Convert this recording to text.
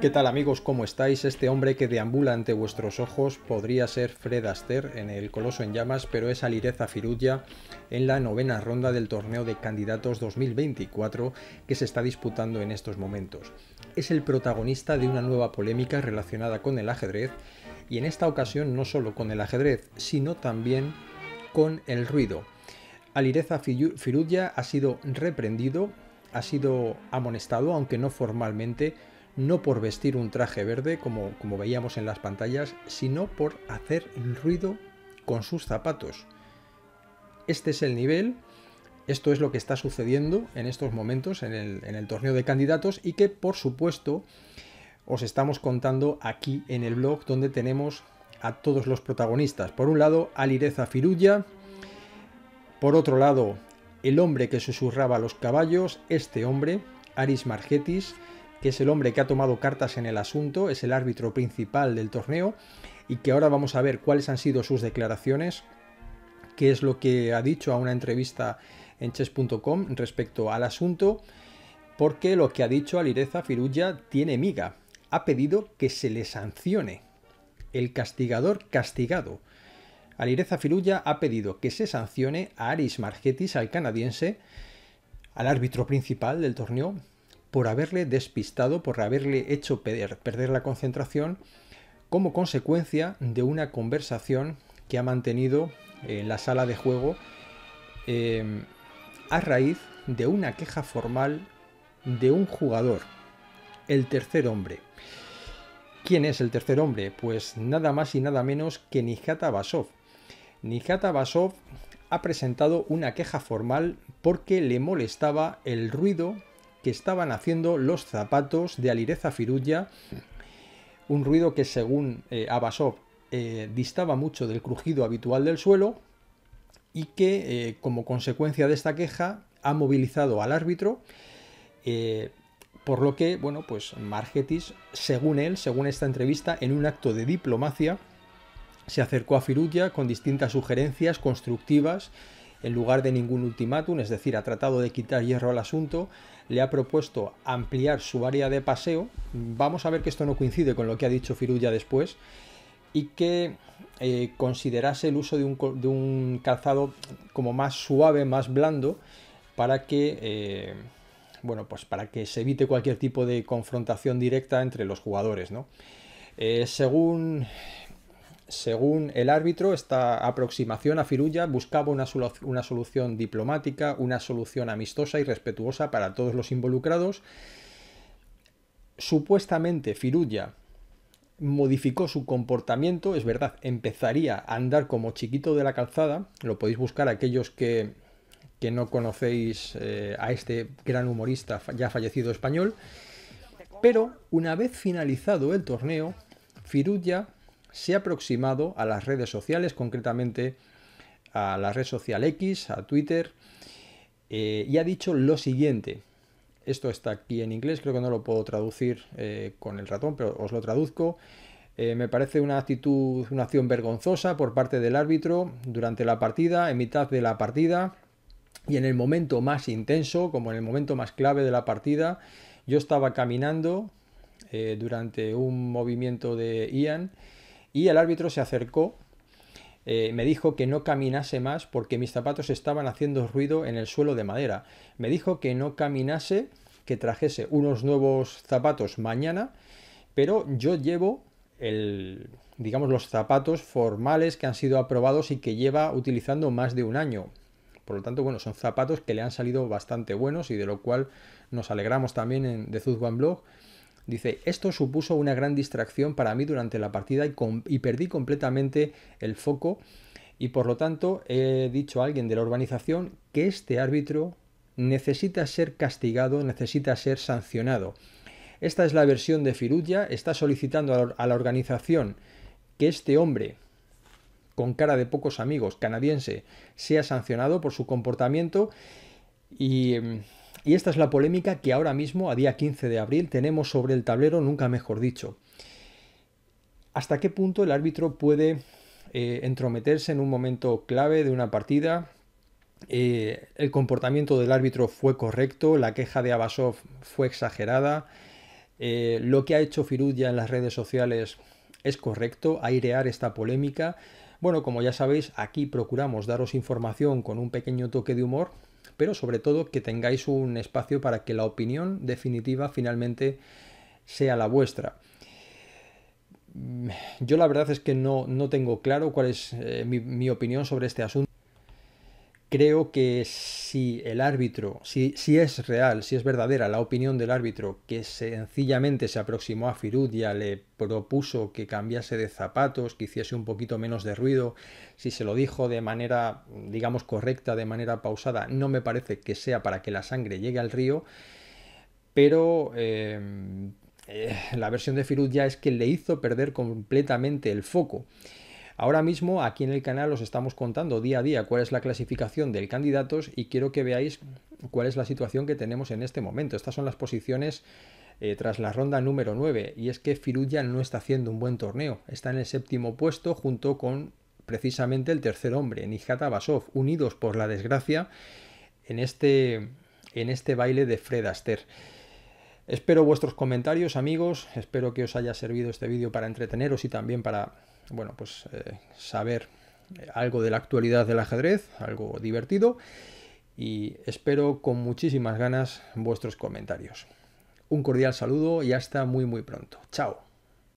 ¿Qué tal amigos? ¿Cómo estáis? Este hombre que deambula ante vuestros ojos podría ser Fred Astaire en El Coloso en Llamas, pero es Alireza Firulla en la novena ronda del torneo de candidatos 2024 que se está disputando en estos momentos. Es el protagonista de una nueva polémica relacionada con el ajedrez y en esta ocasión no solo con el ajedrez, sino también con el ruido. Alireza Firulla ha sido reprendido, ha sido amonestado, aunque no formalmente, no por vestir un traje verde como, como veíamos en las pantallas, sino por hacer ruido con sus zapatos. Este es el nivel, esto es lo que está sucediendo en estos momentos en el, en el torneo de candidatos y que por supuesto os estamos contando aquí en el blog donde tenemos a todos los protagonistas. Por un lado, Alireza Firulla, por otro lado, el hombre que susurraba a los caballos, este hombre, Aris Margetis, que es el hombre que ha tomado cartas en el asunto, es el árbitro principal del torneo y que ahora vamos a ver cuáles han sido sus declaraciones, qué es lo que ha dicho a una entrevista en chess.com respecto al asunto, porque lo que ha dicho Alireza Firulla tiene miga. Ha pedido que se le sancione. El castigador castigado. Alireza Firulla ha pedido que se sancione a Aris Margetis, al canadiense, al árbitro principal del torneo, por haberle despistado, por haberle hecho perder, la concentración como consecuencia de una conversación que ha mantenido en eh, la sala de juego eh, a raíz de una queja formal de un jugador, el tercer hombre. ¿Quién es el tercer hombre? Pues nada más y nada menos que Nijata Basov. Nijata Basov ha presentado una queja formal porque le molestaba el ruido que estaban haciendo los zapatos de Alireza Firulla, un ruido que según eh, Abasov eh, distaba mucho del crujido habitual del suelo y que eh, como consecuencia de esta queja ha movilizado al árbitro, por lo que, bueno, pues Margetis, según él, según esta entrevista, en un acto de diplomacia, se acercó a Firulla con distintas sugerencias constructivas en lugar de ningún ultimátum, es decir, ha tratado de quitar hierro al asunto, le ha propuesto ampliar su área de paseo. Vamos a ver que esto no coincide con lo que ha dicho Firulla después y que eh, considerase el uso de un, calzado como más suave, más blando, para que, eh, bueno, pues para que se evite cualquier tipo de confrontación directa entre los jugadores, ¿no? Eh, según según el árbitro, esta aproximación a Firulla buscaba una, solución diplomática, una solución amistosa y respetuosa para todos los involucrados. Supuestamente Firulla modificó su comportamiento, es verdad, empezaría a andar como chiquito de la calzada, lo podéis buscar aquellos que, no conocéis eh, a este gran humorista ya fallecido español, pero una vez finalizado el torneo, Firulla se ha aproximado a las redes sociales, concretamente a la red social X, a Twitter, eh, y ha dicho lo siguiente. Esto está aquí en inglés, creo que no lo puedo traducir eh, con el ratón, pero os lo traduzco. Eh, me parece una actitud, una acción vergonzosa por parte del árbitro durante la partida, en mitad de la partida y en el momento más intenso, como en el momento más clave de la partida. Yo estaba caminando durante un movimiento de Ian y el árbitro se acercó, eh, me dijo que no caminase más porque mis zapatos estaban haciendo ruido en el suelo de madera. Me dijo que no caminase, que trajese unos nuevos zapatos mañana, pero yo llevo el, digamos, los zapatos formales que han sido aprobados y que lleva utilizando más de un año. Por lo tanto, bueno, son zapatos que le han salido bastante buenos y de lo cual nos alegramos también en, de Zuzwan Blog Dice, esto supuso una gran distracción para mí durante la partida y, perdí completamente el foco y por lo tanto he dicho a alguien de la organización que este árbitro necesita ser castigado, necesita ser sancionado. Esta es la versión de Firulla, está solicitando a la organización que este hombre con cara de pocos amigos canadiense sea sancionado por su comportamiento y em, y esta es la polémica que ahora mismo, a día 15 de abril, tenemos sobre el tablero, nunca mejor dicho. ¿Hasta qué punto el árbitro puede eh, entrometerse en un momento clave de una partida? Eh, el comportamiento del árbitro fue correcto, la queja de Abasov fue exagerada, eh, lo que ha hecho ya en las redes sociales es correcto, airear esta polémica. Bueno, como ya sabéis, aquí procuramos daros información con un pequeño toque de humor, pero sobre todo que tengáis un espacio para que la opinión definitiva finalmente sea la vuestra. Mm, yo la verdad es que no, no tengo claro cuál es eh, mi opinión sobre este asunto creo que si el árbitro, si, si, es real, si es verdadera la opinión del árbitro, que sencillamente se aproximó a Firudia, le propuso que cambiase de zapatos, que hiciese un poquito menos de ruido, si se lo dijo de manera, digamos, correcta, de manera pausada, no me parece que sea para que la sangre llegue al río, pero... Eh, eh, la versión de Firudia es que le hizo perder completamente el foco. Ahora mismo aquí en el canal os estamos contando día a día cuál es la clasificación del candidatos y quiero que veáis cuál es la situación que tenemos en este momento. Estas son las posiciones eh, tras la ronda número 9 y es que Firuya no está haciendo un buen torneo. Está en el séptimo puesto junto con precisamente el tercer hombre, Nijata Basov, unidos por la desgracia en este, en este baile de Fred Astaire. Espero vuestros comentarios amigos, espero que os haya servido este vídeo para entreteneros y también para bueno, pues eh, saber eh, algo de la actualidad del ajedrez, algo divertido, y espero con muchísimas ganas vuestros comentarios. Un cordial saludo y hasta muy muy pronto. Chao.